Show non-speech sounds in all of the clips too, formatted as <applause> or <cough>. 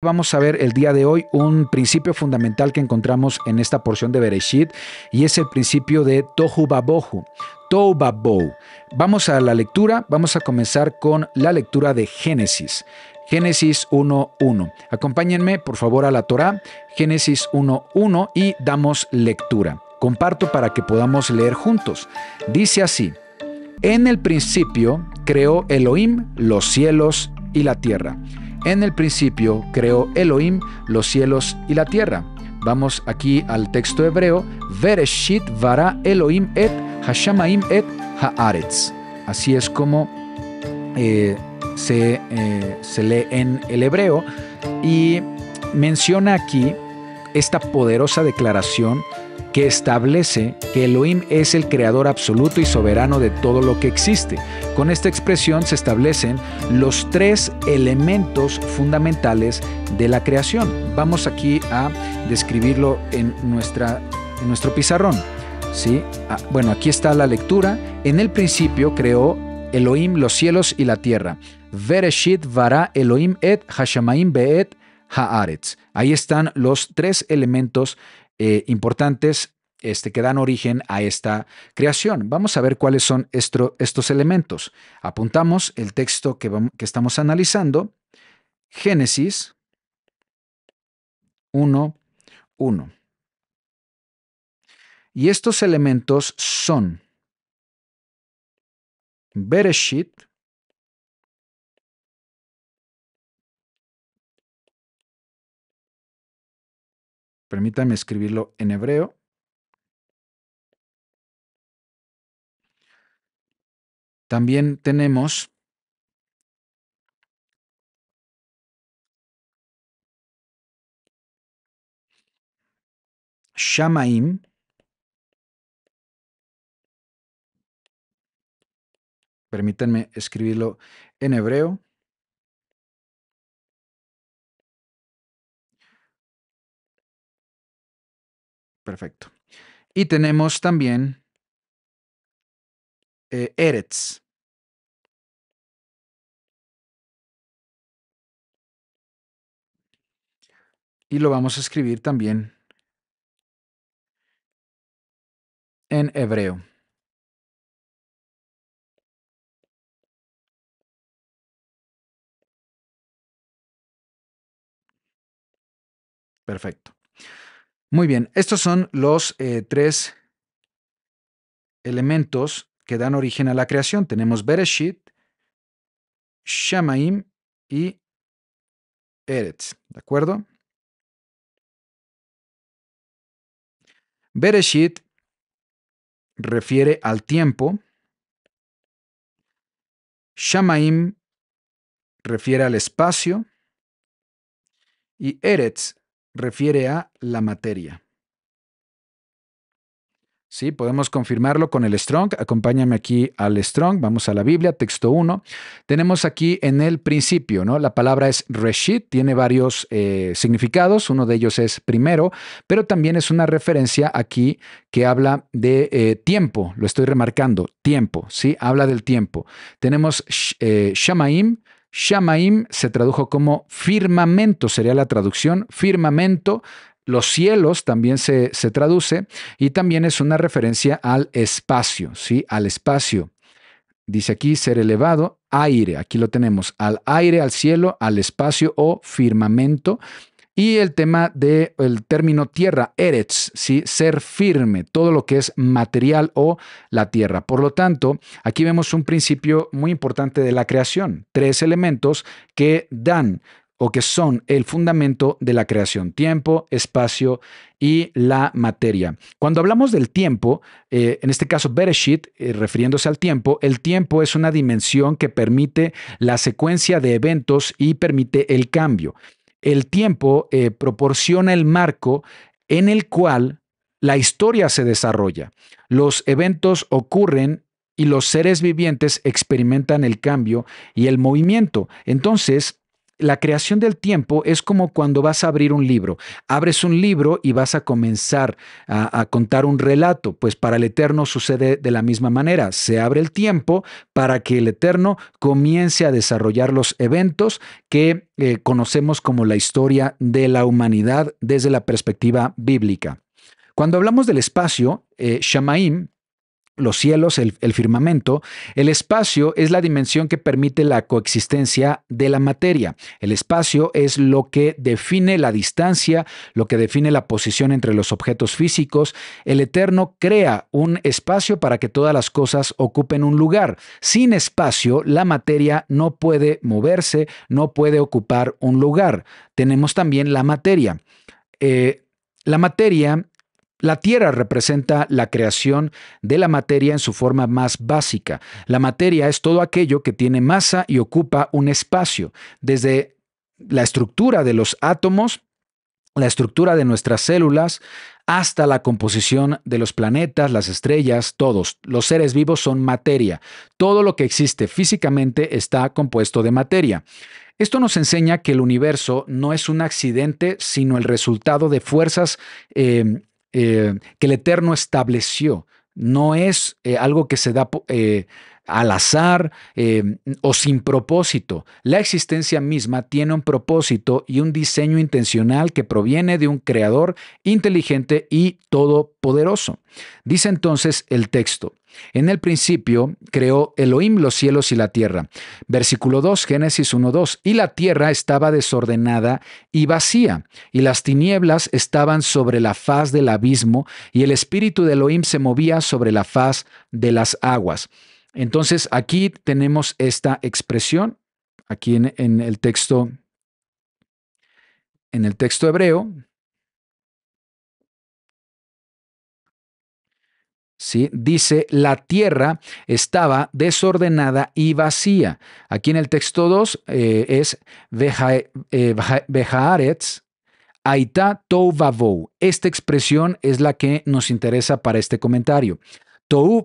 Vamos a ver el día de hoy un principio fundamental que encontramos en esta porción de Bereshit y es el principio de Tohu Babohu. Tohu Vamos a la lectura, vamos a comenzar con la lectura de Génesis. Génesis 1.1. Acompáñenme por favor a la Torá, Génesis 1.1 y damos lectura. Comparto para que podamos leer juntos. Dice así, en el principio creó Elohim los cielos y la tierra. En el principio creó Elohim los cielos y la tierra. Vamos aquí al texto hebreo, Vereshit vara Elohim et Hashamaim et Haaretz. Así es como eh, se, eh, se lee en el hebreo y menciona aquí esta poderosa declaración que establece que Elohim es el creador absoluto y soberano de todo lo que existe. Con esta expresión se establecen los tres elementos fundamentales de la creación. Vamos aquí a describirlo en, nuestra, nuestro pizarrón. ¿sí? Ah, bueno, aquí está la lectura. En el principio creó Elohim los cielos y la tierra. Vereshit vara Elohim et Hashamaim beet Haaretz. Ahí están los tres elementos eh, importantes este, que dan origen a esta creación. Vamos a ver cuáles son estos elementos. Apuntamos el texto que, estamos analizando, Génesis 1, Y estos elementos son Bereshit, Permítanme escribirlo en hebreo. También tenemos Shamaim, permítanme escribirlo en hebreo. Perfecto. Y tenemos también eh, Eretz. Y lo vamos a escribir también en hebreo. Perfecto. Muy bien, estos son los eh, tres elementos que dan origen a la creación. Tenemos Bereshit, Shamaim y Eretz, ¿de acuerdo? Bereshit refiere al tiempo. Shamaim refiere al espacio. Y Eretz refiere a la materia. Sí, podemos confirmarlo con el Strong. Acompáñame aquí al Strong. Vamos a la Biblia, texto 1. Tenemos aquí en el principio, ¿no? La palabra es Reshit, tiene varios eh, significados. Uno de ellos es primero, pero también es una referencia aquí que habla de eh, tiempo. Lo estoy remarcando, tiempo, ¿sí? Habla del tiempo. Tenemos eh, Shamaim, Shamaim se tradujo como firmamento, sería la traducción, firmamento. Los cielos también se, se traduce y también es una referencia al espacio, ¿sí? Al espacio. Dice aquí ser elevado, aire, aquí lo tenemos, al aire, al cielo, al espacio o firmamento, y el tema del el término tierra, eretz, ser firme, todo lo que es material o la tierra. Por lo tanto, aquí vemos un principio muy importante de la creación, tres elementos que dan o que son el fundamento de la creación, tiempo, espacio y la materia. Cuando hablamos del tiempo, eh, en este caso Bereshit, eh, refiriéndose al tiempo, el tiempo es una dimensión que permite la secuencia de eventos y permite el cambio el tiempo eh, proporciona el marco en el cual la historia se desarrolla. Los eventos ocurren y los seres vivientes experimentan el cambio y el movimiento. Entonces, la creación del tiempo es como cuando vas a abrir un libro. Abres un libro y vas a comenzar a, contar un relato. Pues para el Eterno sucede de la misma manera. Se abre el tiempo para que el Eterno comience a desarrollar los eventos que eh, conocemos como la historia de la humanidad desde la perspectiva bíblica. Cuando hablamos del espacio, eh, Shamaim los cielos, el, firmamento, el espacio es la dimensión que permite la coexistencia de la materia. El espacio es lo que define la distancia, lo que define la posición entre los objetos físicos. El Eterno crea un espacio para que todas las cosas ocupen un lugar. Sin espacio, la materia no puede moverse, no puede ocupar un lugar. Tenemos también la materia. Eh, la materia la Tierra representa la creación de la materia en su forma más básica. La materia es todo aquello que tiene masa y ocupa un espacio, desde la estructura de los átomos, la estructura de nuestras células, hasta la composición de los planetas, las estrellas, todos. Los seres vivos son materia. Todo lo que existe físicamente está compuesto de materia. Esto nos enseña que el universo no es un accidente, sino el resultado de fuerzas eh, eh, que el Eterno estableció. No es eh, algo que se da eh, al azar eh, o sin propósito. La existencia misma tiene un propósito y un diseño intencional que proviene de un creador inteligente y todopoderoso. Dice entonces el texto, en el principio creó Elohim los cielos y la tierra. Versículo 2, Génesis 1.2. Y la tierra estaba desordenada y vacía, y las tinieblas estaban sobre la faz del abismo, y el espíritu de Elohim se movía sobre la faz de las aguas. Entonces, aquí tenemos esta expresión, aquí en, el texto, en el texto hebreo, Dice, la tierra estaba desordenada y vacía. Aquí en el texto 2 eh, es Bejaaretz, eh, Aita Tovavou. Esta expresión es la que nos interesa para este comentario. Tou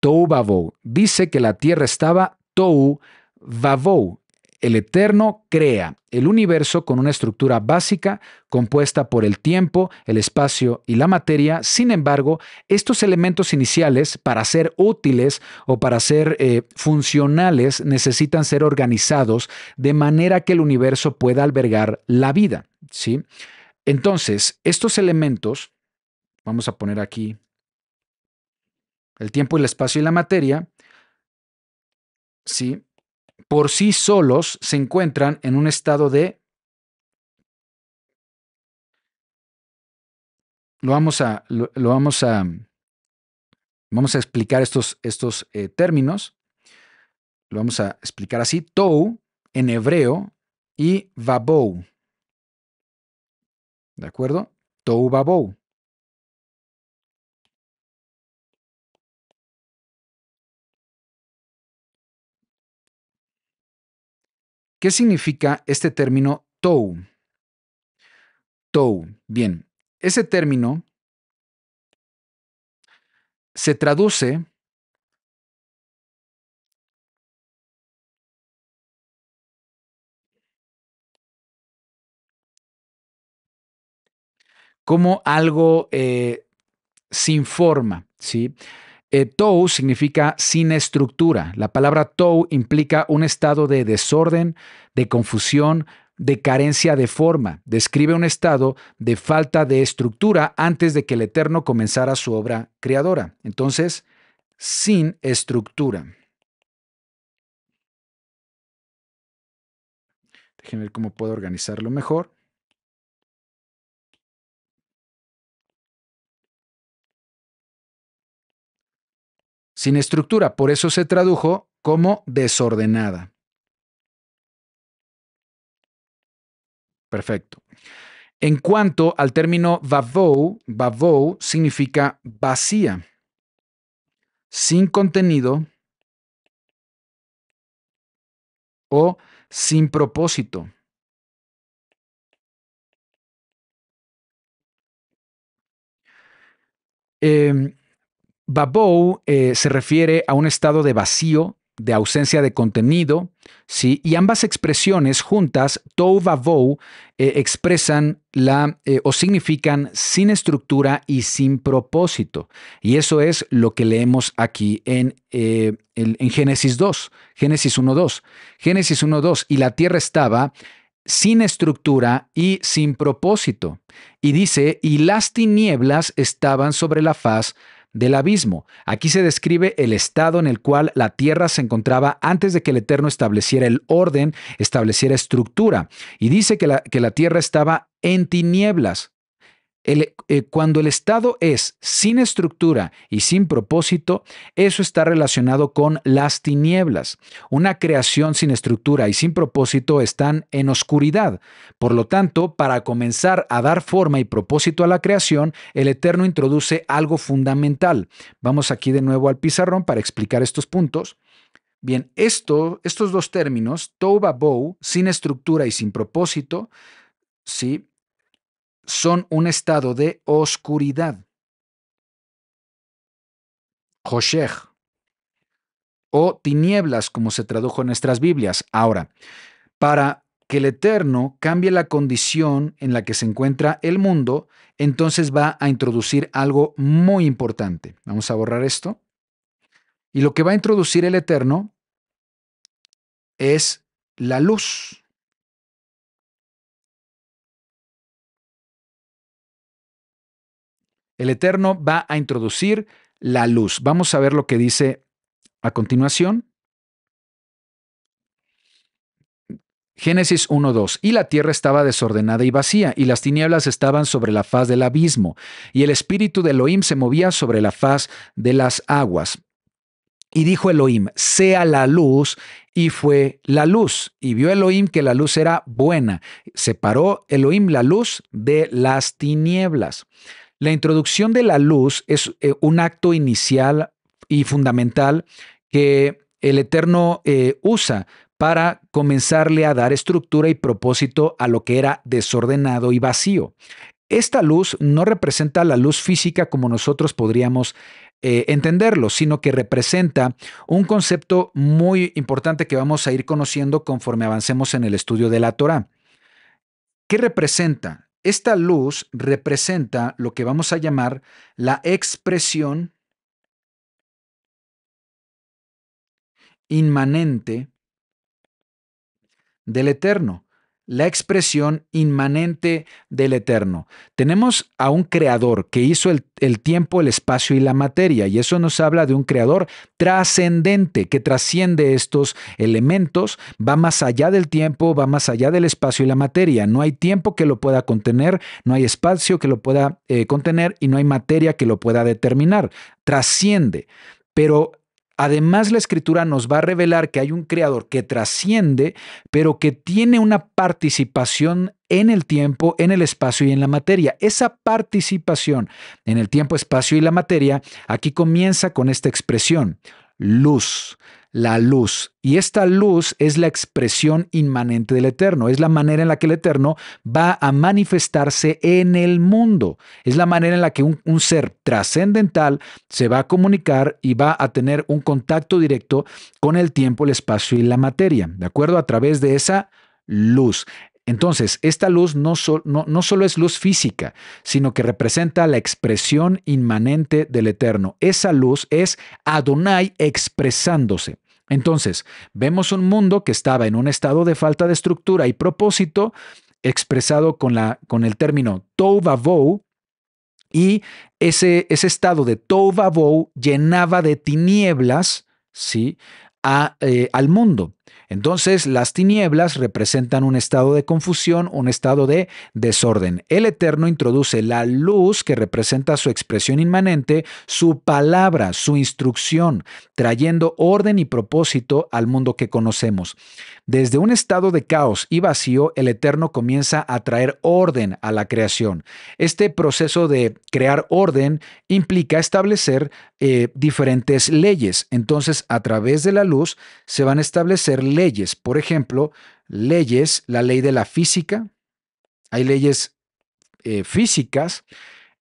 Tou Bavou. Dice que la tierra estaba Tou Bavou. El Eterno crea el universo con una estructura básica compuesta por el tiempo, el espacio y la materia. Sin embargo, estos elementos iniciales, para ser útiles o para ser eh, funcionales, necesitan ser organizados de manera que el universo pueda albergar la vida. ¿sí? Entonces, estos elementos, vamos a poner aquí el tiempo, y el espacio y la materia, ¿sí? por sí solos se encuentran en un estado de... Lo vamos a, lo, vamos a, vamos a explicar estos, estos eh, términos. Lo vamos a explicar así. Tou en hebreo y vabou. ¿De acuerdo? Tou vabou. ¿Qué significa este término tou? Tou. Bien, ese término se traduce como algo eh, sin forma, ¿sí? Eh, tou significa sin estructura. La palabra tou implica un estado de desorden, de confusión, de carencia de forma. Describe un estado de falta de estructura antes de que el Eterno comenzara su obra creadora. Entonces, sin estructura. Déjenme ver cómo puedo organizarlo mejor. sin estructura, por eso se tradujo como desordenada. Perfecto. En cuanto al término vavou, vavou significa vacía, sin contenido o sin propósito. Eh, Babou eh, se refiere a un estado de vacío, de ausencia de contenido, ¿sí? y ambas expresiones juntas, tou babou, eh, expresan la eh, o significan sin estructura y sin propósito. Y eso es lo que leemos aquí en, eh, en, Génesis 2, Génesis 1.2. Génesis 1.2, y la tierra estaba sin estructura y sin propósito. Y dice, y las tinieblas estaban sobre la faz del abismo. Aquí se describe el estado en el cual la tierra se encontraba antes de que el Eterno estableciera el orden, estableciera estructura. Y dice que la, que la tierra estaba en tinieblas. Eh, cuando el Estado es sin estructura y sin propósito, eso está relacionado con las tinieblas. Una creación sin estructura y sin propósito están en oscuridad. Por lo tanto, para comenzar a dar forma y propósito a la creación, el Eterno introduce algo fundamental. Vamos aquí de nuevo al pizarrón para explicar estos puntos. Bien, estos dos términos, Toba Bow, sin estructura y sin propósito, ¿sí? son un estado de oscuridad. Hoshech. O tinieblas, como se tradujo en nuestras Biblias. Ahora, para que el Eterno cambie la condición en la que se encuentra el mundo, entonces va a introducir algo muy importante. Vamos a borrar esto. Y lo que va a introducir el Eterno es la luz. El Eterno va a introducir la luz. Vamos a ver lo que dice a continuación. Génesis 1.2. Y la tierra estaba desordenada y vacía, y las tinieblas estaban sobre la faz del abismo, y el espíritu de Elohim se movía sobre la faz de las aguas. Y dijo Elohim, sea la luz, y fue la luz. Y vio Elohim que la luz era buena. Separó Elohim la luz de las tinieblas. La introducción de la luz es eh, un acto inicial y fundamental que el Eterno eh, usa para comenzarle a dar estructura y propósito a lo que era desordenado y vacío. Esta luz no representa la luz física como nosotros podríamos eh, entenderlo, sino que representa un concepto muy importante que vamos a ir conociendo conforme avancemos en el estudio de la Torah. ¿Qué representa? Esta luz representa lo que vamos a llamar la expresión inmanente del Eterno la expresión inmanente del eterno. Tenemos a un creador que hizo el, tiempo, el espacio y la materia, y eso nos habla de un creador trascendente que trasciende estos elementos, va más allá del tiempo, va más allá del espacio y la materia. No hay tiempo que lo pueda contener, no hay espacio que lo pueda eh, contener y no hay materia que lo pueda determinar. Trasciende. Pero Además, la escritura nos va a revelar que hay un creador que trasciende, pero que tiene una participación en el tiempo, en el espacio y en la materia. Esa participación en el tiempo, espacio y la materia, aquí comienza con esta expresión, luz la luz. Y esta luz es la expresión inmanente del Eterno, es la manera en la que el Eterno va a manifestarse en el mundo, es la manera en la que un, ser trascendental se va a comunicar y va a tener un contacto directo con el tiempo, el espacio y la materia, ¿de acuerdo? A través de esa luz. Entonces, esta luz no, no, solo es luz física, sino que representa la expresión inmanente del Eterno. Esa luz es Adonai expresándose. Entonces, vemos un mundo que estaba en un estado de falta de estructura y propósito, expresado con, el término Tovavou, y ese, estado de Tovavou llenaba de tinieblas ¿sí? Eh, al mundo. Entonces, las tinieblas representan un estado de confusión, un estado de desorden. El Eterno introduce la luz que representa su expresión inmanente, su palabra, su instrucción, trayendo orden y propósito al mundo que conocemos. Desde un estado de caos y vacío, el Eterno comienza a traer orden a la creación. Este proceso de crear orden implica establecer eh, diferentes leyes. Entonces, a través de la luz se van a establecer leyes. Por ejemplo, leyes, la ley de la física. Hay leyes eh, físicas.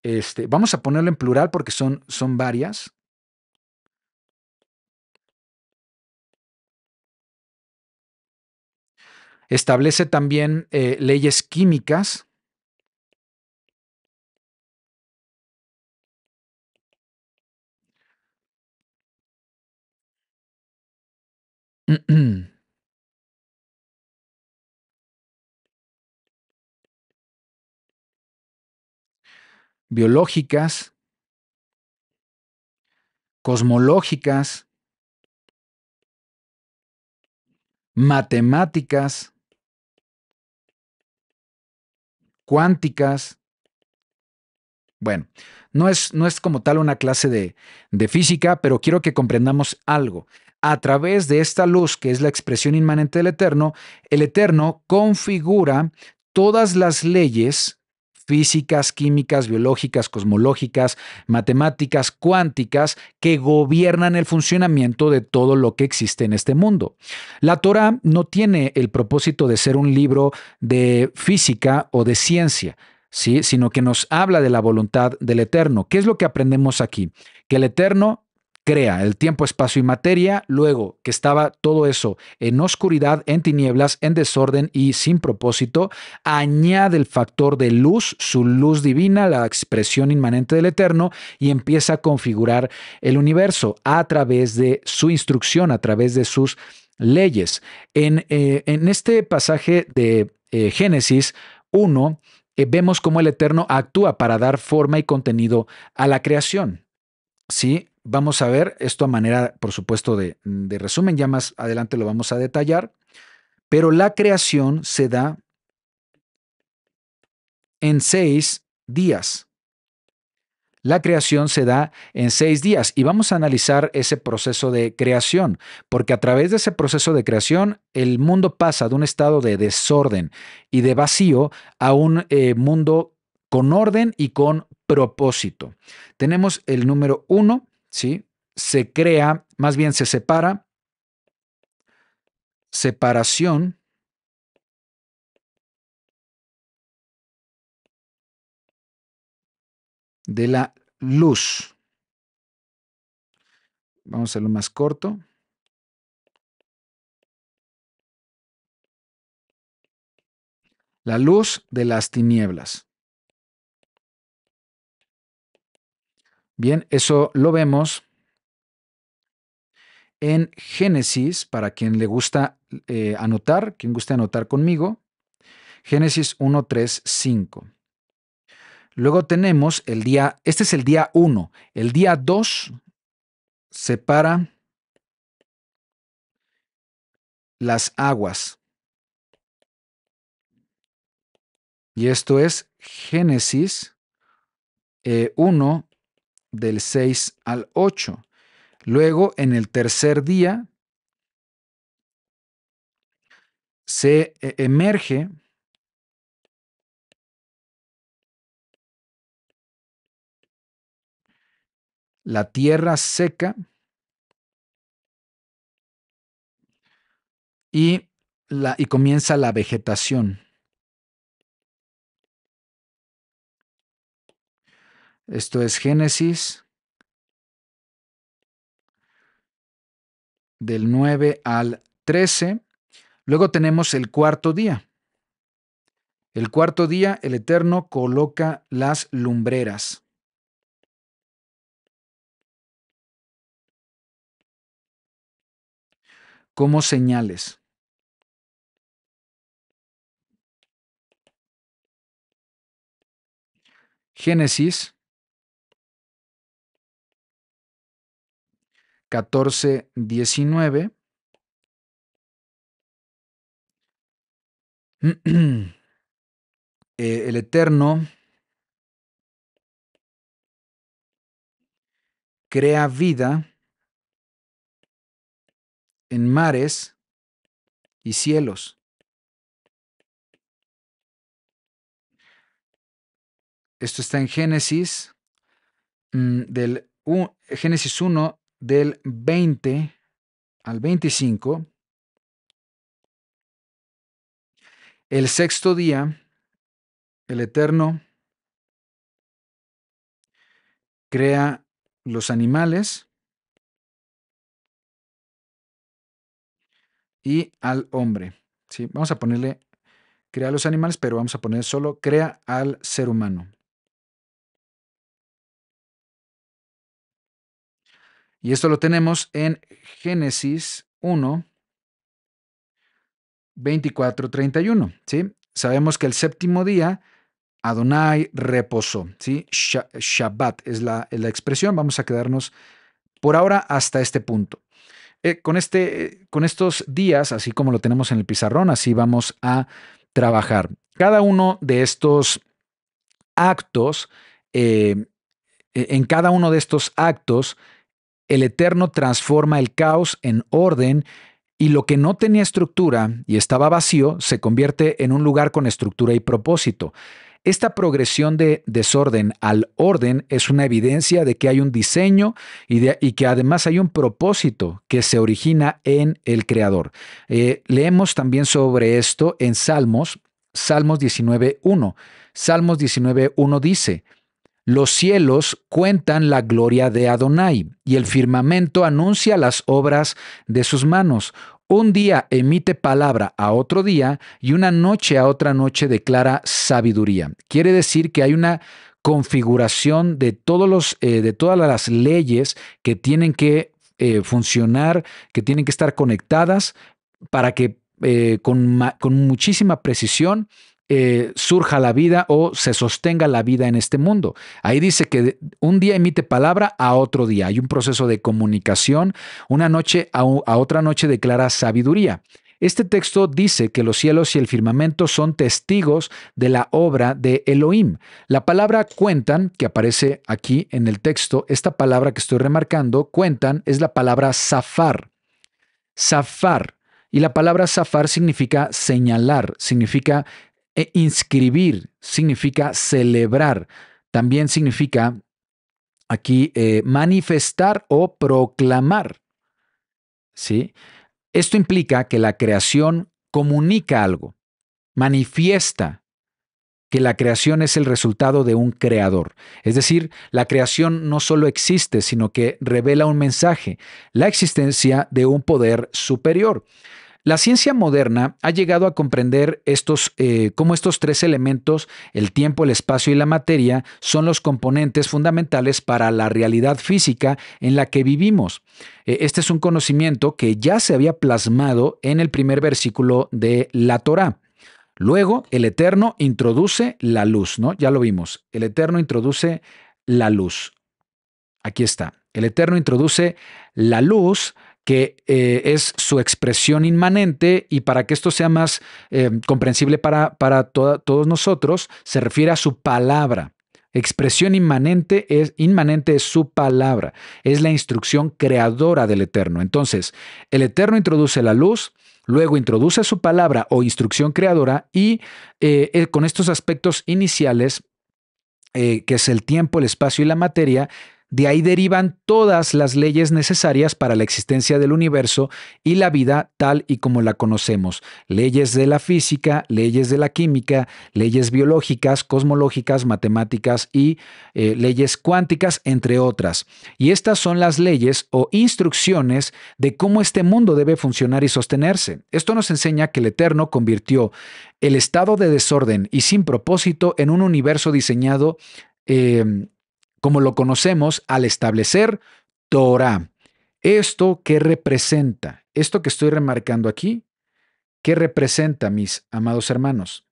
Este, vamos a ponerlo en plural porque son, son varias. Establece también eh, leyes químicas. <clears throat> biológicas, cosmológicas, matemáticas, cuánticas. Bueno, no es, no es como tal una clase de, de física, pero quiero que comprendamos algo a través de esta luz, que es la expresión inmanente del Eterno, el Eterno configura todas las leyes físicas, químicas, biológicas, cosmológicas, matemáticas, cuánticas, que gobiernan el funcionamiento de todo lo que existe en este mundo. La Torah no tiene el propósito de ser un libro de física o de ciencia. ¿Sí? sino que nos habla de la voluntad del Eterno. ¿Qué es lo que aprendemos aquí? Que el Eterno crea el tiempo, espacio y materia, luego que estaba todo eso en oscuridad, en tinieblas, en desorden y sin propósito, añade el factor de luz, su luz divina, la expresión inmanente del eterno, y empieza a configurar el universo a través de su instrucción, a través de sus leyes. En, eh, este pasaje de eh, Génesis 1, eh, vemos cómo el Eterno actúa para dar forma y contenido a la creación. ¿Sí? vamos a ver esto a manera, por supuesto, de, resumen, ya más adelante lo vamos a detallar, pero la creación se da en seis días. La creación se da en seis días y vamos a analizar ese proceso de creación, porque a través de ese proceso de creación el mundo pasa de un estado de desorden y de vacío a un eh, mundo con orden y con propósito. Tenemos el número uno, ¿sí? Se crea, más bien se separa, separación de la luz. Vamos a lo más corto. La luz de las tinieblas. Bien, eso lo vemos en Génesis, para quien le gusta eh, anotar, quien guste anotar conmigo, Génesis 1, 3, 5. Luego tenemos el día, este es el día 1, el día 2 separa las aguas. Y esto es Génesis eh, 1, del 6 al ocho. Luego, en el tercer día, se e-, emerge la tierra seca y, la, y comienza la vegetación. Esto es Génesis del 9 al 13. Luego tenemos el cuarto día. El cuarto día el Eterno coloca las lumbreras. como señales. Génesis 14, 19. <clears throat> Eh, el Eterno crea vida en mares y cielos. Esto está en Génesis, mm, del, Génesis 1, del 20 al 25, el sexto día, el Eterno crea los animales y al hombre. ¿sí? Vamos a ponerle crea los animales, pero vamos a poner solo crea al ser humano. Y esto lo tenemos en Génesis 1, 24, 31. Sabemos que el séptimo día Adonai reposó. ¿sí? Shabbat es la, expresión. Vamos a quedarnos por ahora hasta este punto. Eh, con, este, eh, con estos días, así como lo tenemos en el pizarrón, así vamos a trabajar. Cada uno de estos actos, eh, e, en cada uno de estos actos, el Eterno transforma el caos en orden y lo que no tenía estructura y estaba vacío se convierte en un lugar con estructura y propósito. Esta progresión de desorden al orden es una evidencia de que hay un diseño y, que además hay un propósito que se origina en el Creador. Eh, leemos también sobre esto en Salmos, Salmos 19.1. Salmos 19.1 dice, los cielos cuentan la gloria de Adonai, y el firmamento anuncia las obras de sus manos. Un día emite palabra a otro día, y una noche a otra noche declara sabiduría. Quiere decir que hay una configuración de, todos los, eh, de todas las leyes que tienen que eh, funcionar, que tienen que estar conectadas para que eh, con muchísima precisión eh, surja la vida o se sostenga la vida en este mundo. Ahí dice que un día emite palabra a otro día. Hay un proceso de comunicación. Una noche a, otra noche declara sabiduría. Este texto dice que los cielos y el firmamento son testigos de la obra de Elohim. La palabra cuentan, que aparece aquí en el texto, esta palabra que estoy remarcando, cuentan, es la palabra zafar. Zafar. Y la palabra zafar significa señalar, significa e inscribir significa celebrar. También significa aquí eh, manifestar o proclamar. ¿Sí? Esto implica que la creación comunica algo, manifiesta que la creación es el resultado de un creador. Es decir, la creación no solo existe, sino que revela un mensaje, la existencia de un poder superior. La ciencia moderna ha llegado a comprender eh, cómo estos tres elementos, el tiempo, el espacio y la materia, son los componentes fundamentales para la realidad física en la que vivimos. Eh, este es un conocimiento que ya se había plasmado en el primer versículo de la Torá. Luego, el Eterno introduce la luz, ¿no? Ya lo vimos. El Eterno introduce la luz. Aquí está. El Eterno introduce la luz que eh, es su expresión inmanente y para que esto sea más eh, comprensible para, para todos nosotros, se refiere a su palabra. Expresión inmanente es, inmanente es su palabra, es la instrucción creadora del Eterno. Entonces, el Eterno introduce la luz, luego introduce su palabra o instrucción creadora y eh, con estos aspectos iniciales, que es el tiempo, el espacio y la materia, de ahí derivan todas las leyes necesarias para la existencia del universo y la vida tal y como la conocemos. Leyes de la física, leyes de la química, leyes biológicas, cosmológicas, matemáticas y eh, leyes cuánticas, entre otras. Y estas son las leyes o instrucciones de cómo este mundo debe funcionar y sostenerse. Esto nos enseña que el Eterno convirtió el estado de desorden y sin propósito en un universo diseñado em, como lo conocemos al establecer Torah. ¿Esto qué representa? Esto que estoy remarcando aquí, ¿qué representa, mis amados hermanos?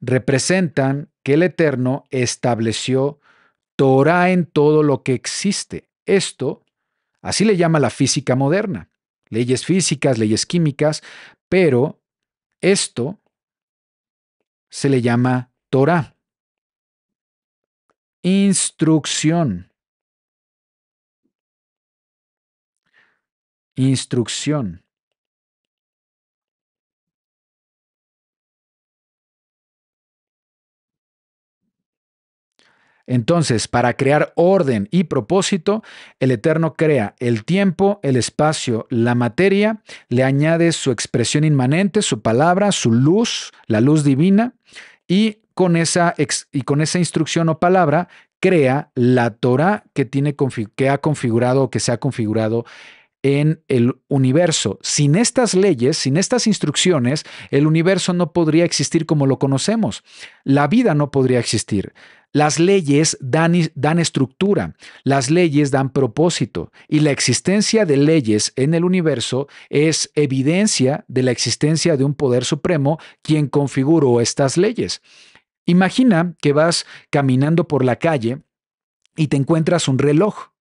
Representan que el Eterno estableció Torah en todo lo que existe. Esto, así le llama la física moderna, leyes físicas, leyes químicas, pero esto se le llama Torah. Instrucción. Instrucción. Entonces, para crear orden y propósito, el Eterno crea el tiempo, el espacio, la materia, le añade su expresión inmanente, su palabra, su luz, la luz divina, y con esa, y con esa instrucción o palabra crea la Torah que, tiene, que ha configurado o que se ha configurado en el universo. Sin estas leyes, sin estas instrucciones, el universo no podría existir como lo conocemos. La vida no podría existir. Las leyes dan, dan, estructura, las leyes dan propósito y la existencia de leyes en el universo es evidencia de la existencia de un poder supremo quien configuró estas leyes. Imagina que vas caminando por la calle y te encuentras un reloj.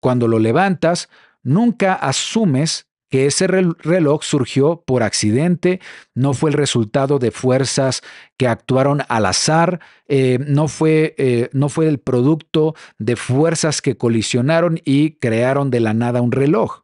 Cuando lo levantas, nunca asumes que ese reloj surgió por accidente, no fue el resultado de fuerzas que actuaron al azar, eh, no, fue, eh, no fue el producto de fuerzas que colisionaron y crearon de la nada un reloj.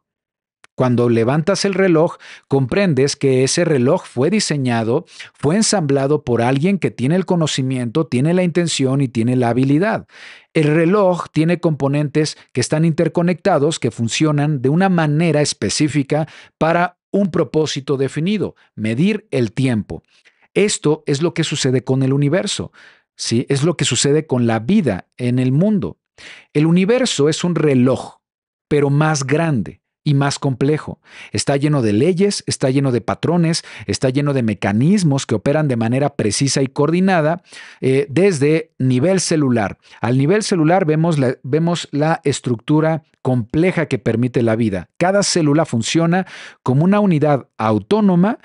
Cuando levantas el reloj, comprendes que ese reloj fue diseñado, fue ensamblado por alguien que tiene el conocimiento, tiene la intención y tiene la habilidad. El reloj tiene componentes que están interconectados, que funcionan de una manera específica para un propósito definido, medir el tiempo. Esto es lo que sucede con el universo, ¿sí? es lo que sucede con la vida en el mundo. El universo es un reloj, pero más grande y más complejo. Está lleno de leyes, está lleno de patrones, está lleno de mecanismos que operan de manera precisa y coordinada eh, desde nivel celular. Al nivel celular vemos la, vemos la estructura compleja que permite la vida. Cada célula funciona como una unidad autónoma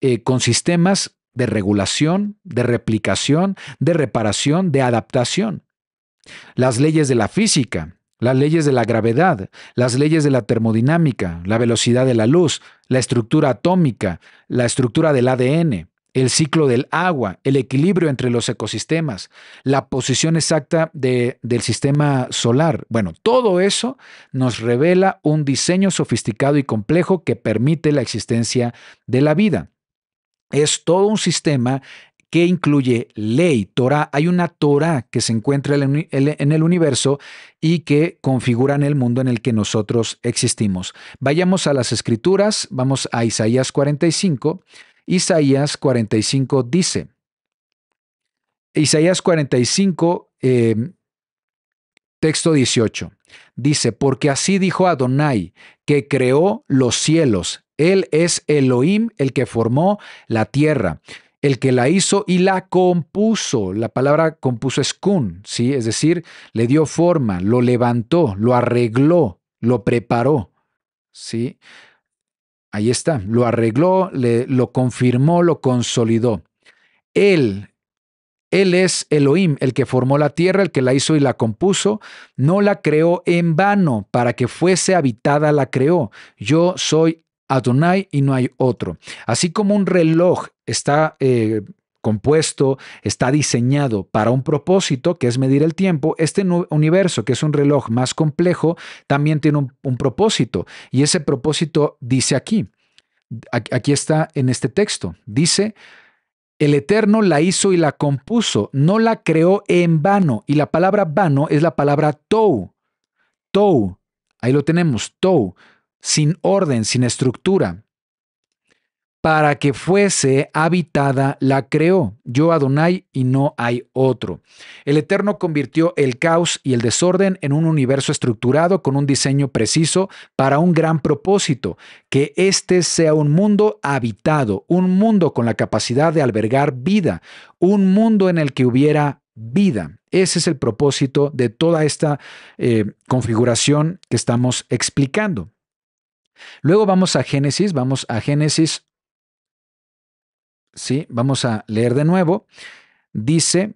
eh, con sistemas de regulación, de replicación, de reparación, de adaptación. Las leyes de la física, las leyes de la gravedad, las leyes de la termodinámica, la velocidad de la luz, la estructura atómica, la estructura del ADN, el ciclo del agua, el equilibrio entre los ecosistemas, la posición exacta del sistema solar. Bueno, todo eso nos revela un diseño sofisticado y complejo que permite la existencia de la vida. Es todo un sistema que incluye ley, Torah. Hay una Torah que se encuentra en el universo y que configura en el mundo en el que nosotros existimos. Vayamos a las escrituras, vamos a Isaías 45. Isaías 45 dice, Isaías 45, em, texto 18, dice, porque así dijo Adonai, que creó los cielos, él es Elohim, el que formó la tierra el que la hizo y la compuso. La palabra compuso es kun, ¿sí? es decir, le dio forma, lo levantó, lo arregló, lo preparó. ¿sí? Ahí está, lo arregló, le, lo confirmó, lo consolidó. Él, él es Elohim, el que formó la tierra, el que la hizo y la compuso, no la creó en vano, para que fuese habitada la creó. Yo soy Adonai y no hay otro. Así como un reloj está eh, compuesto, está diseñado para un propósito, que es medir el tiempo, este universo, que es un reloj más complejo, también tiene un, un propósito. Y ese propósito dice aquí, aquí está en este texto, dice, el Eterno la hizo y la compuso, no la creó en vano. Y la palabra vano es la palabra tou. Tou, ahí lo tenemos, tou, sin orden, sin estructura para que fuese habitada la creó. Yo Adonai y no hay otro. El Eterno convirtió el caos y el desorden en un universo estructurado con un diseño preciso para un gran propósito, que este sea un mundo habitado, un mundo con la capacidad de albergar vida, un mundo en el que hubiera vida. Ese es el propósito de toda esta eh, configuración que estamos explicando. Luego vamos a Génesis, vamos a Génesis ¿sí? Vamos a leer de nuevo. Dice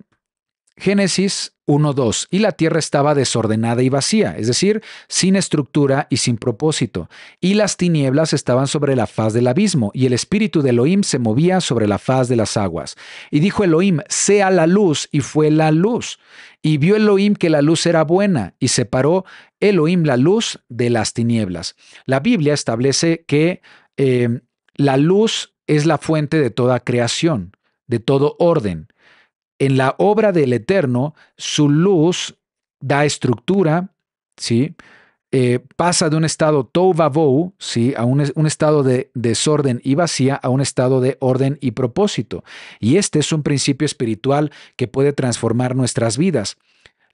Génesis 1.2, y la tierra estaba desordenada y vacía, es decir, sin estructura y sin propósito, y las tinieblas estaban sobre la faz del abismo, y el espíritu de Elohim se movía sobre la faz de las aguas. Y dijo Elohim, sea la luz, y fue la luz. Y vio Elohim que la luz era buena, y separó Elohim la luz de las tinieblas. La Biblia establece que eh, la luz es la fuente de toda creación, de todo orden. En la obra del Eterno, su luz da estructura, ¿sí? Eh, pasa de un estado tovavou, ¿sí? a un, un, estado de desorden y vacía, a un estado de orden y propósito. Y este es un principio espiritual que puede transformar nuestras vidas.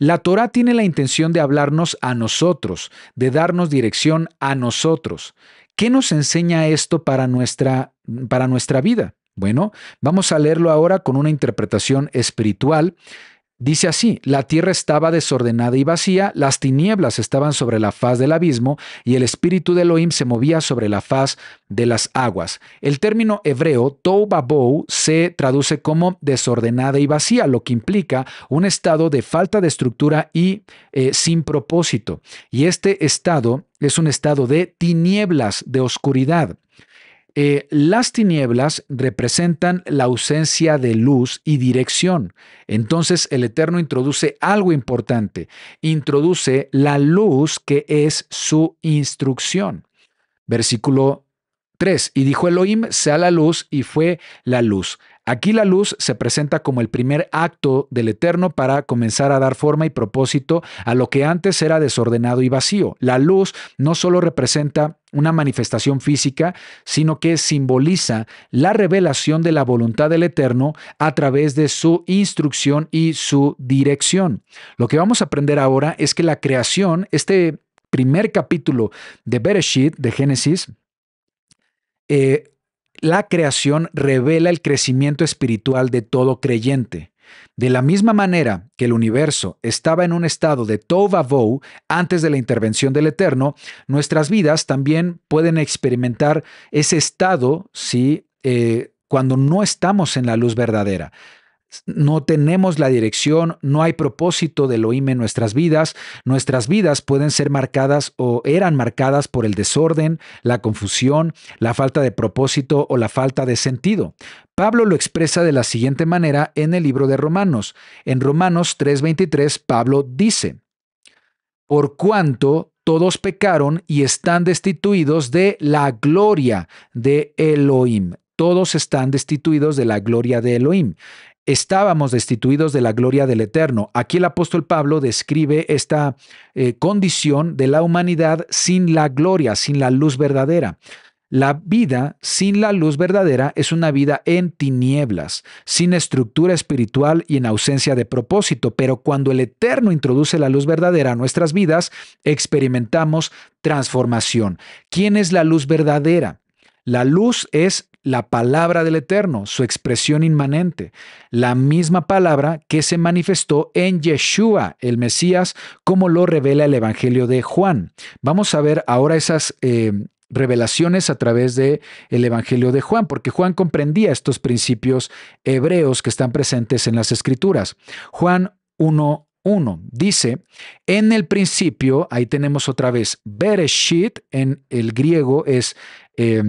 La Torah tiene la intención de hablarnos a nosotros, de darnos dirección a nosotros. ¿Qué nos enseña esto para nuestra, para nuestra vida? Bueno, vamos a leerlo ahora con una interpretación espiritual Dice así, la tierra estaba desordenada y vacía, las tinieblas estaban sobre la faz del abismo y el espíritu de Elohim se movía sobre la faz de las aguas. El término hebreo tovabou se traduce como desordenada y vacía, lo que implica un estado de falta de estructura y eh, sin propósito. Y este estado es un estado de tinieblas, de oscuridad. Eh, las tinieblas representan la ausencia de luz y dirección. Entonces el Eterno introduce algo importante, introduce la luz que es su instrucción. Versículo 3. Y dijo Elohim, sea la luz, y fue la luz. Aquí la luz se presenta como el primer acto del Eterno para comenzar a dar forma y propósito a lo que antes era desordenado y vacío. La luz no solo representa una manifestación física, sino que simboliza la revelación de la voluntad del Eterno a través de su instrucción y su dirección. Lo que vamos a aprender ahora es que la creación, este primer capítulo de Bereshit, de Génesis, eh, la creación revela el crecimiento espiritual de todo creyente. De la misma manera que el universo estaba en un estado de Tovavou antes de la intervención del Eterno, nuestras vidas también pueden experimentar ese estado si eh, cuando no estamos en la luz verdadera no tenemos la dirección, no hay propósito de Elohim en nuestras vidas, nuestras vidas pueden ser marcadas o eran marcadas por el desorden, la confusión, la falta de propósito o la falta de sentido. Pablo lo expresa de la siguiente manera en el libro de Romanos. En Romanos 3:23, Pablo dice, por cuanto todos pecaron y están destituidos de la gloria de Elohim todos están destituidos de la gloria de Elohim estábamos destituidos de la gloria del eterno. Aquí el apóstol Pablo describe esta eh, condición de la humanidad sin la gloria, sin la luz verdadera. La vida sin la luz verdadera es una vida en tinieblas, sin estructura espiritual y en ausencia de propósito, pero cuando el Eterno introduce la luz verdadera a nuestras vidas, experimentamos transformación. ¿Quién es la luz verdadera? La luz es la palabra del Eterno, su expresión inmanente, la misma palabra que se manifestó en Yeshua, el Mesías, como lo revela el Evangelio de Juan. Vamos a ver ahora esas... Eh, revelaciones a través de el evangelio de Juan, porque Juan comprendía estos principios hebreos que están presentes en las escrituras. Juan 1.1 Dice, en el principio, ahí tenemos otra vez, Bereshit en el griego es, eh,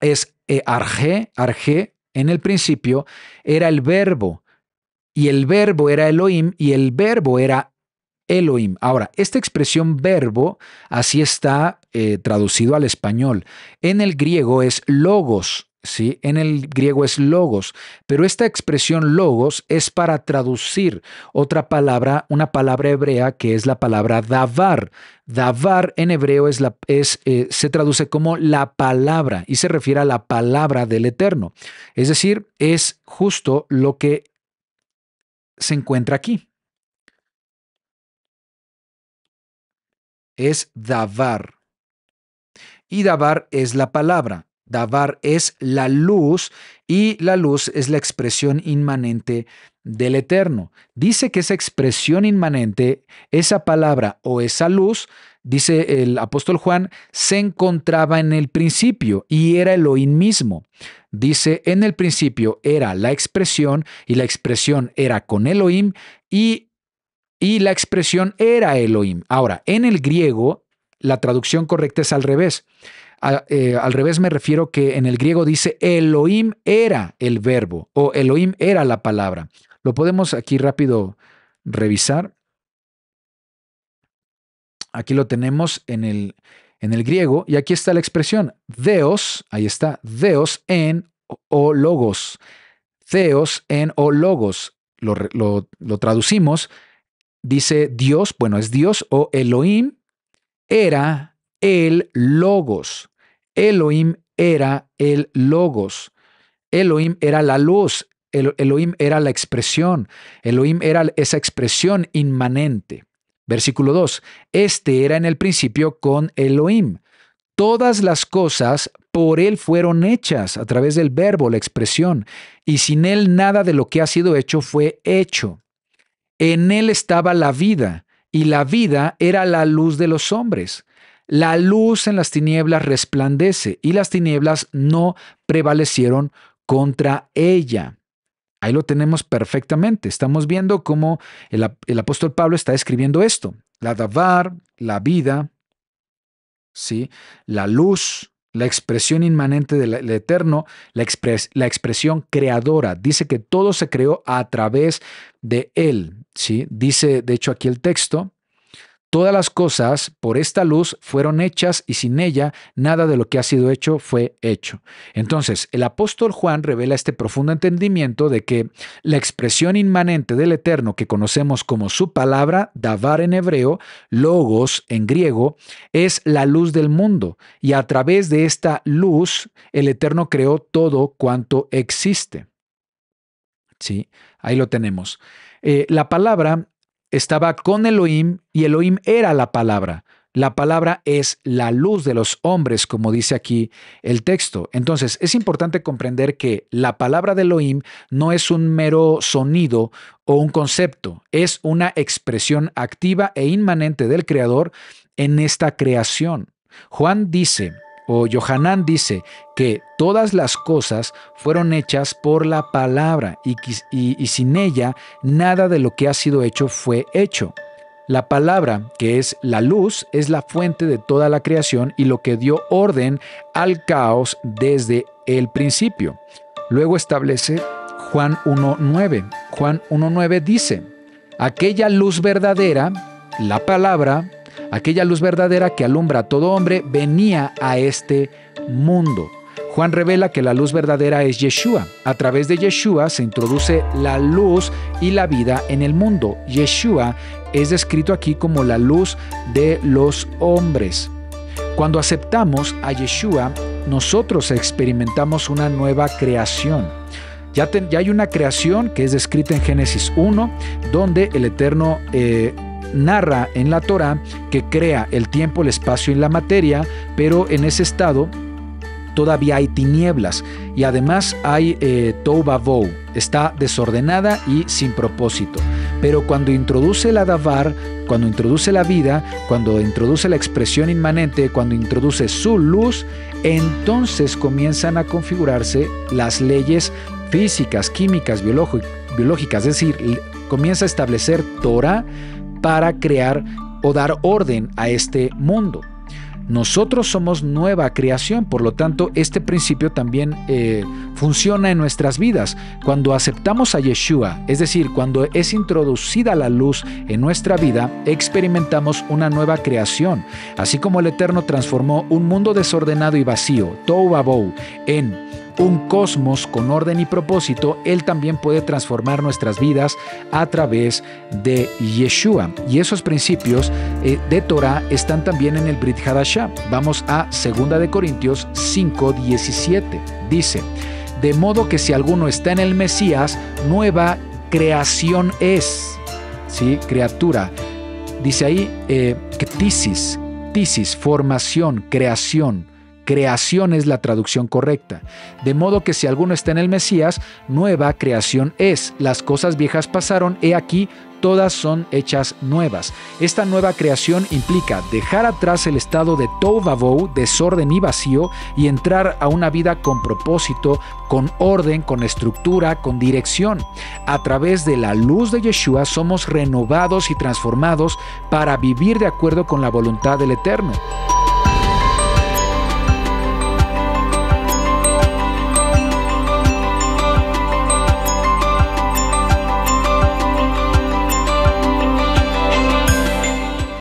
es eh, arge, arge, en el principio, era el verbo, y el verbo era Elohim, y el verbo era Elohim. Ahora, esta expresión verbo, así está eh, traducido al español. En el griego es logos, en el griego es logos, pero esta expresión logos es para traducir otra palabra, una palabra hebrea que es la palabra davar. Davar en hebreo es eh, se traduce como la palabra y se refiere a la palabra del Eterno. Es decir, es justo lo que se encuentra aquí. Es davar. Y davar es la palabra. Davar es la luz y la luz es la expresión inmanente del Eterno. Dice que esa expresión inmanente, esa palabra o esa luz, dice el apóstol Juan, se encontraba en el principio y era Elohim mismo. Dice, en el principio era la expresión y la expresión era con Elohim y, y la expresión era Elohim. Ahora, en el griego, la traducción correcta es al revés. Eh, al revés me refiero que en el griego dice Elohim era el verbo o Elohim era la palabra. Lo podemos aquí rápido revisar. Aquí lo tenemos en el, en el griego y aquí está la expresión Deos, ahí está, Deos en o logos. Theos en o logos. Lo, lo, traducimos, dice Dios, bueno, es Dios o Elohim, era el logos. Elohim era el logos. Elohim era la luz. Elohim era la expresión. Elohim era esa expresión inmanente. Versículo 2. Este era en el principio con Elohim. Todas las cosas por Él fueron hechas a través del verbo, la expresión, y sin Él nada de lo que ha sido hecho fue hecho. En Él estaba la vida, y la vida era la luz de los hombres. La luz en las tinieblas resplandece y las tinieblas no prevalecieron contra ella. Ahí lo tenemos perfectamente. Estamos viendo cómo el, apóstol Pablo está escribiendo esto. La davar, la vida, ¿sí? la luz, la expresión inmanente del eterno, la, la, expresión creadora. Dice que todo se creó a través de él. ¿sí? Dice, de hecho, aquí el texto, Todas las cosas por esta luz fueron hechas y sin ella nada de lo que ha sido hecho fue hecho. Entonces, el apóstol Juan revela este profundo entendimiento de que la expresión inmanente del eterno que conocemos como su palabra, davar en hebreo, logos en griego, es la luz del mundo y a través de esta luz el eterno creó todo cuanto existe. Sí, ahí lo tenemos. Eh, la palabra estaba con Elohim y Elohim era la palabra. La palabra es la luz de los hombres, como dice aquí el texto. Entonces, es importante comprender que la palabra de Elohim no es un mero sonido o un concepto, es una expresión activa e inmanente del Creador en esta creación. Juan dice, o Yohanan dice que todas las cosas fueron hechas por la palabra y, y, sin ella nada de lo que ha sido hecho fue hecho. La palabra, que es la luz, es la fuente de toda la creación y lo que dio orden al caos desde el principio. Luego establece Juan 1.9. Juan 1.9 dice, aquella luz verdadera, la palabra, Aquella luz verdadera que alumbra a todo hombre venía a este mundo. Juan revela que la luz verdadera es Yeshua. A través de Yeshua se introduce la luz y la vida en el mundo. Yeshua es descrito aquí como la luz de los hombres. Cuando aceptamos a Yeshua, nosotros experimentamos una nueva creación. Ya, hay una creación que es descrita en Génesis 1, donde el Eterno eh, narra en la Torah que crea el tiempo, el espacio y la materia, pero en ese estado todavía hay tinieblas y además hay eh, está desordenada y sin propósito. Pero cuando introduce el Adavar, cuando introduce la vida, cuando introduce la expresión inmanente, cuando introduce su luz, entonces comienzan a configurarse las leyes físicas, químicas, biológicas, es decir, comienza a establecer Torah para crear o dar orden a este mundo. Nosotros somos nueva creación, por lo tanto este principio también eh, funciona en nuestras vidas. Cuando aceptamos a Yeshua, es decir, cuando es introducida la luz en nuestra vida, experimentamos una nueva creación. Así como el Eterno transformó un mundo desordenado y vacío, Tou en un cosmos con orden y propósito, Él también puede transformar nuestras vidas a través de Yeshua. Y esos principios eh, de Torah están también en el Brit Hadashah. Vamos a 2 Corintios 5, 17. Dice, de modo que si alguno está en el Mesías, nueva creación es, ¿sí? Criatura. Dice ahí, eh, tisis, tisis, formación, creación creación es la traducción correcta. De modo que si alguno está en el Mesías, nueva creación es. Las cosas viejas pasaron, he aquí, todas son hechas nuevas. Esta nueva creación implica dejar atrás el estado de tovavou, desorden y vacío, y entrar a una vida con propósito, con orden, con estructura, con dirección. A través de la luz de Yeshua somos renovados y transformados para vivir de acuerdo con la voluntad del Eterno.